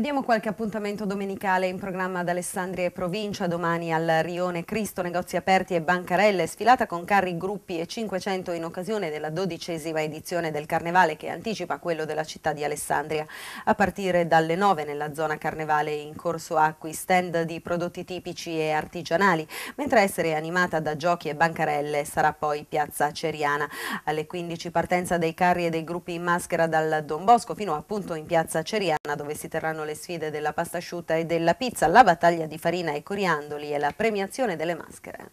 Vediamo qualche appuntamento domenicale in programma ad Alessandria e provincia, domani al Rione Cristo, negozi aperti e bancarelle, sfilata con carri, gruppi e 500 in occasione della dodicesima edizione del Carnevale che anticipa quello della città di Alessandria. A partire dalle 9 nella zona Carnevale in corso acqui, stand di prodotti tipici e artigianali, mentre essere animata da giochi e bancarelle sarà poi Piazza Ceriana. Alle 15 partenza dei carri e dei gruppi in maschera dal Don Bosco fino appunto in Piazza Ceriana. Toscana dove si terranno le sfide della pasta asciutta e della pizza, la battaglia di farina e coriandoli e la premiazione delle maschere.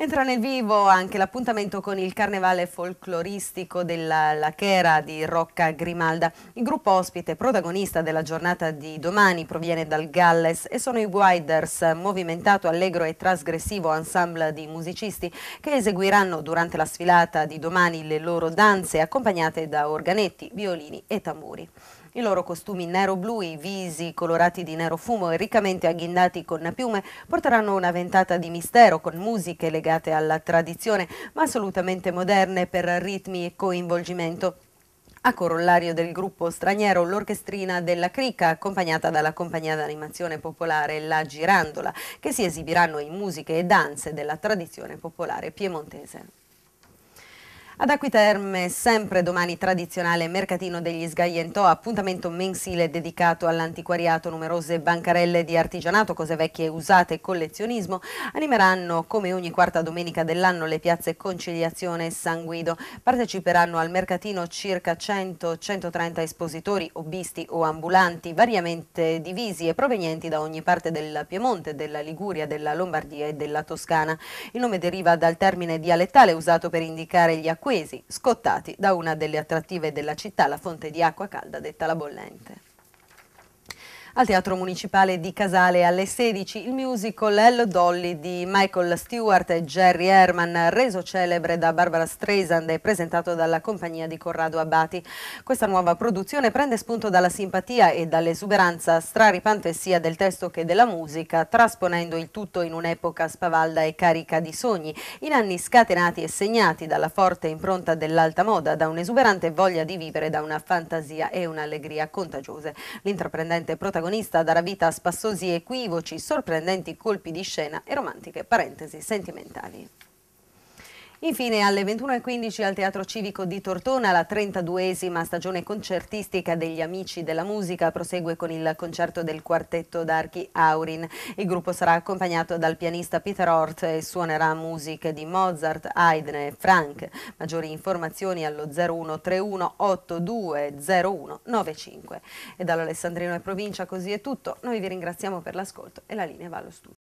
Entra nel vivo anche l'appuntamento con il carnevale folcloristico della Lachera di Rocca Grimalda. Il gruppo ospite protagonista della giornata di domani proviene dal Galles e sono i Widers, movimentato, allegro e trasgressivo ensemble di musicisti che eseguiranno durante la sfilata di domani le loro danze accompagnate da organetti, violini e tamburi. I loro costumi nero-blu, i visi colorati di nero fumo e riccamente agghindati con piume porteranno una ventata di mistero con musiche legate alla tradizione ma assolutamente moderne per ritmi e coinvolgimento. A corollario del gruppo straniero l'orchestrina della Crica accompagnata dalla compagnia d'animazione popolare La Girandola che si esibiranno in musiche e danze della tradizione popolare piemontese. Ad Acquiterme, sempre domani tradizionale mercatino degli Sgaglientò, appuntamento mensile dedicato all'antiquariato. Numerose bancarelle di artigianato, cose vecchie usate e collezionismo animeranno come ogni quarta domenica dell'anno le piazze Conciliazione e San Guido. Parteciperanno al mercatino circa 100-130 espositori, hobbisti o ambulanti, variamente divisi e provenienti da ogni parte del Piemonte, della Liguria, della Lombardia e della Toscana. Il nome deriva dal termine dialettale usato per indicare gli acquirenti Marquesi, scottati da una delle attrattive della città, la fonte di acqua calda detta la bollente. Al Teatro Municipale di Casale alle 16 il musical Hello Dolly di Michael Stewart e Jerry Herman, reso celebre da Barbara Streisand e presentato dalla compagnia di Corrado Abbati. Questa nuova produzione prende spunto dalla simpatia e dall'esuberanza straripante sia del testo che della musica, trasponendo il tutto in un'epoca spavalda e carica di sogni, in anni scatenati e segnati dalla forte impronta dell'alta moda, da un'esuberante voglia di vivere, da una fantasia e un'allegria contagiose. L'intraprendente protagonista protagonista darà vita a spassosi equivoci, sorprendenti colpi di scena e romantiche parentesi sentimentali. Infine alle 21.15 al Teatro Civico di Tortona la 32esima stagione concertistica degli Amici della Musica prosegue con il concerto del quartetto d'archi Aurin. Il gruppo sarà accompagnato dal pianista Peter Hort e suonerà musiche di Mozart, Haydn e Frank. Maggiori informazioni allo 0131 820195. E dall'Alessandrino e Provincia così è tutto. Noi vi ringraziamo per l'ascolto e la linea va allo studio.